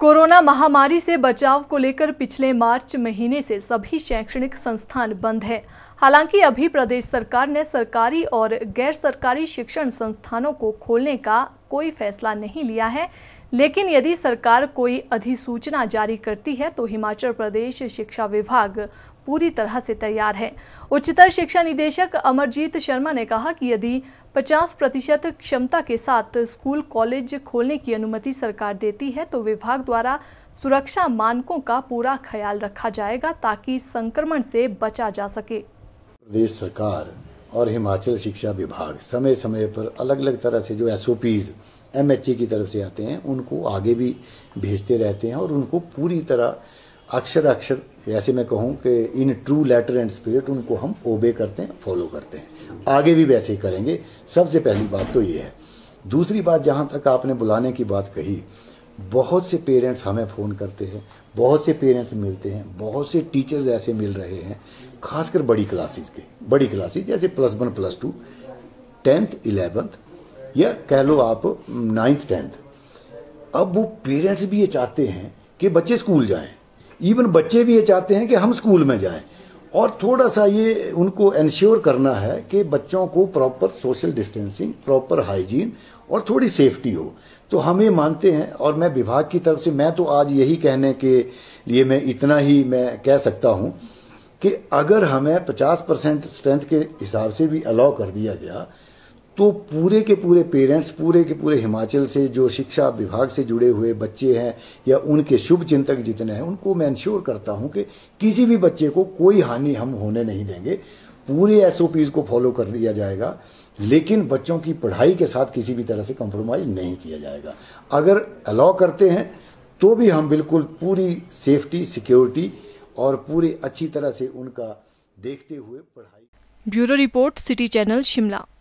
corona महामारी से बचाव को लेकर पिछले मार्च महीने से सभी शैक्षणिक संस्थान बंद हैं हालांकि अभी प्रदेश सरकार ने सरकारी और गैर सरकारी शिक्षण संस्थानों को खोलने का कोई फैसला नहीं लिया है लेकिन यदि सरकार कोई अधिसूचना जारी करती है तो हिमाचल प्रदेश शिक्षा विभाग पूरी तरह से तैयार है उच्चतर शिक्षा निदेशक अमरजीत शर्मा ने कहा कि यदि 50 प्रतिशत क्षमता के साथ स्कूल कॉलेज खोलने की अनुमति सरकार देती है तो विभाग द्वारा सुरक्षा मानकों का पूरा ख्याल रखा जाएगा ताकि संक्रमण से बचा जा सके प्रदेश सरकार और हिमाचल शिक्षा विभाग समय समय पर अलग अलग तरह से जो एस एम की तरफ से आते हैं उनको आगे भी भेजते रहते हैं और उनको पूरी तरह अक्षर अक्षर जैसे मैं कहूँ कि in true letter and spirit उनको हम ओबे करते हैं फॉलो करते हैं आगे भी वैसे ही करेंगे सबसे पहली बात तो ये है दूसरी बात जहाँ तक आपने बुलाने की बात कही बहुत से पेरेंट्स हमें फ़ोन करते हैं बहुत से पेरेंट्स मिलते हैं बहुत से टीचर्स ऐसे मिल रहे हैं खासकर बड़ी क्लासेज के बड़ी क्लासेज जैसे plus one plus two tenth eleventh या कह लो आप नाइन्थ टेंथ अब वो पेरेंट्स भी ये चाहते हैं कि बच्चे स्कूल जाएं इवन बच्चे भी ये चाहते हैं कि हम स्कूल में जाएं और थोड़ा सा ये उनको इंश्योर करना है कि बच्चों को proper social distancing proper hygiene और थोड़ी सेफ्टी हो तो हम ये मानते हैं और मैं विभाग की तरफ से मैं तो आज यही कहने के लिए मैं इतना ही मैं कह सकता हूँ कि अगर हमें 50 परसेंट स्ट्रेंथ के हिसाब से भी अलाउ कर दिया गया तो पूरे के पूरे पेरेंट्स पूरे के पूरे हिमाचल से जो शिक्षा विभाग से जुड़े हुए बच्चे हैं या उनके शुभ चिंतक जितने हैं उनको मैं इंश्योर करता हूं कि किसी भी बच्चे को कोई हानि हम होने नहीं देंगे पूरे एस को फॉलो कर लिया जाएगा लेकिन बच्चों की पढ़ाई के साथ किसी भी तरह से कंप्रोमाइज़ नहीं किया जाएगा अगर अलाउ करते हैं तो भी हम बिल्कुल पूरी सेफ्टी सिक्योरिटी और पूरी अच्छी तरह से उनका देखते हुए पढ़ाई bureau report city channel Shimla